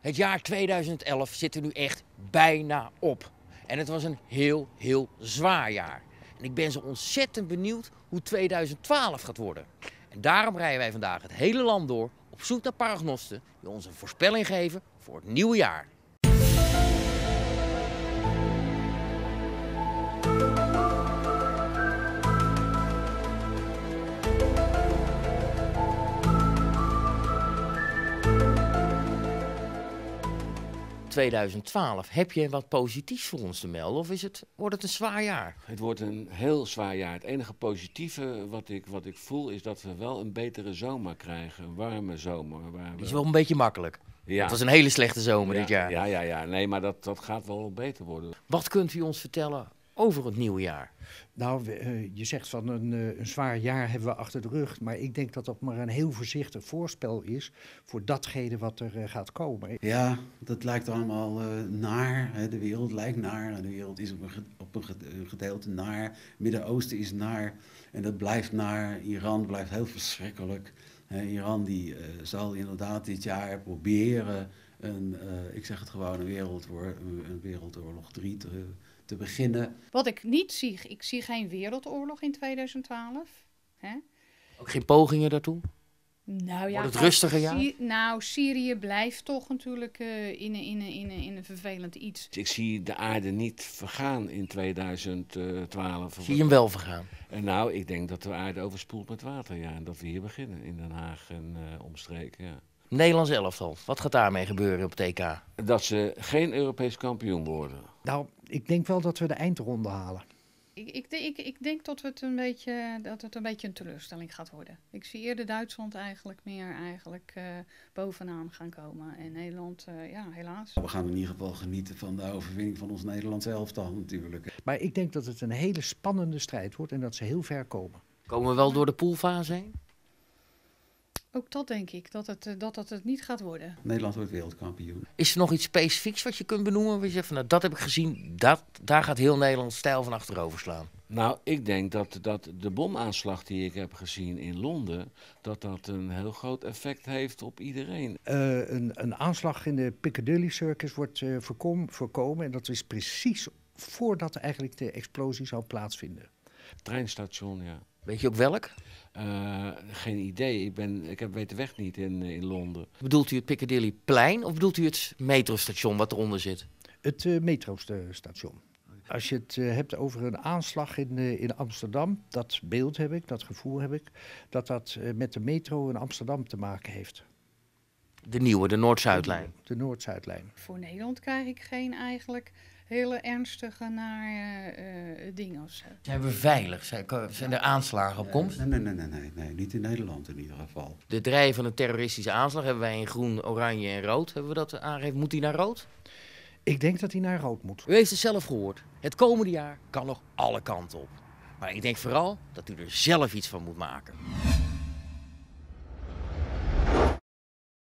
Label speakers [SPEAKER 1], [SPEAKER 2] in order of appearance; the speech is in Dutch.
[SPEAKER 1] Het jaar 2011 zit er nu echt bijna op. En het was een heel, heel zwaar jaar. En ik ben zo ontzettend benieuwd hoe 2012 gaat worden. En daarom rijden wij vandaag het hele land door op zoek naar paragnosten die ons een voorspelling geven voor het nieuwe jaar.
[SPEAKER 2] 2012. Heb je wat positiefs voor ons te melden of is het, wordt het een zwaar jaar? Het wordt een heel zwaar jaar. Het enige positieve wat ik, wat ik voel is dat we wel een betere zomer krijgen. Een warme zomer. Waar we... Is wel een beetje makkelijk. Ja. Het was een hele slechte zomer dit jaar. Ja, ja, ja. Nee, maar dat, dat gaat wel beter worden.
[SPEAKER 1] Wat kunt u ons
[SPEAKER 3] vertellen over het nieuwjaar, Nou, eh, je zegt van een, eh, een, zwaar jaar hebben we achter de rug. Maar ik denk dat dat maar een heel voorzichtig voorspel is voor datgene wat er eh, gaat
[SPEAKER 2] komen. Ja, dat lijkt allemaal naar. De wereld lijkt naar. Nou, de wereld is op een gedeelte naar. Midden-Oosten is naar. En dat blijft naar. Iran blijft heel verschrikkelijk. Iran die eh, zal inderdaad dit jaar proberen een, eh, ik zeg het gewoon, een, een wereldoorlog 3 te, te beginnen.
[SPEAKER 4] Wat ik niet zie, ik zie geen wereldoorlog in 2012. Hè?
[SPEAKER 2] Ook geen pogingen daartoe?
[SPEAKER 4] Nou ja, Wordt het rustiger ja. nou, Syrië blijft toch natuurlijk uh, in, in, in, in, een vervelend iets.
[SPEAKER 2] Ik zie de aarde niet vergaan in 2012. Zie je hem wel vergaan? En nou, ik denk dat de aarde overspoelt met water, ja. En dat we hier beginnen, in Den Haag en uh, omstreken, ja. Nederlands elftal, wat gaat daarmee gebeuren op TK? E dat ze geen Europees kampioen worden. Nou, ik denk wel dat we de
[SPEAKER 3] eindronde halen
[SPEAKER 4] ik, ik, ik, denk dat het, een beetje, dat het een beetje een teleurstelling gaat worden. Ik zie eerder Duitsland eigenlijk meer eigenlijk, eh, bovenaan gaan komen. En Nederland, eh, ja, helaas.
[SPEAKER 2] We gaan in ieder geval genieten van de overwinning van ons Nederlands elftal natuurlijk.
[SPEAKER 3] Maar ik denk dat het een hele spannende strijd wordt en dat ze heel ver komen.
[SPEAKER 1] Komen we wel door de
[SPEAKER 3] poolfase
[SPEAKER 4] heen? Ook dat denk ik, dat het, eh, dat, dat het niet gaat worden.
[SPEAKER 1] Nederland wordt
[SPEAKER 2] wereldkampioen.
[SPEAKER 1] Is er nog iets specifieks wat je kunt benoemen? Wat je van, nou, dat heb ik gezien, dat, daar gaat heel
[SPEAKER 2] Nederland stijl van achterover slaan. Nou, ik denk dat, dat de bomaanslag die ik heb gezien in Londen, dat dat een heel groot effect heeft op iedereen.
[SPEAKER 3] Eh, een, een, aanslag in de Piccadilly Circus wordt uh, voorkomen en dat is precies voordat eigenlijk de explosie zou plaatsvinden.
[SPEAKER 2] Treinstation, ja. Weet je ook welk? Eh, geen idee. Ik, ben, ik heb, weet de weg niet in, eh, in Londen. Bedoelt u het Pikadilly-plein of bedoelt u het metrostation wat eronder zit? Het eh, metrostation. Als je
[SPEAKER 3] het hebt over een aanslag in, in Amsterdam, dat beeld heb ik, dat gevoel heb ik, dat dat met de metro in Amsterdam te maken heeft.
[SPEAKER 1] De nieuwe, de Noord-Zuidlijn. De Noord-Zuidlijn.
[SPEAKER 4] Voor Nederland krijg ik geen eigenlijk hele ernstige naar eh, eh, dingen
[SPEAKER 1] Zijn we veilig? Zijn, er aanslagen op eh, komst? Nee, nee, nee, nee, nee, niet in Nederland in ieder geval. De drijf van een terroristische aanslag hebben wij in groen, oranje en rood. Hebben we dat aangegeven? Moet hij naar rood? Ik denk dat hij naar rood moet. U heeft het zelf gehoord. Het komende jaar kan nog alle kanten op. Maar ik denk vooral dat u er zelf iets van moet maken.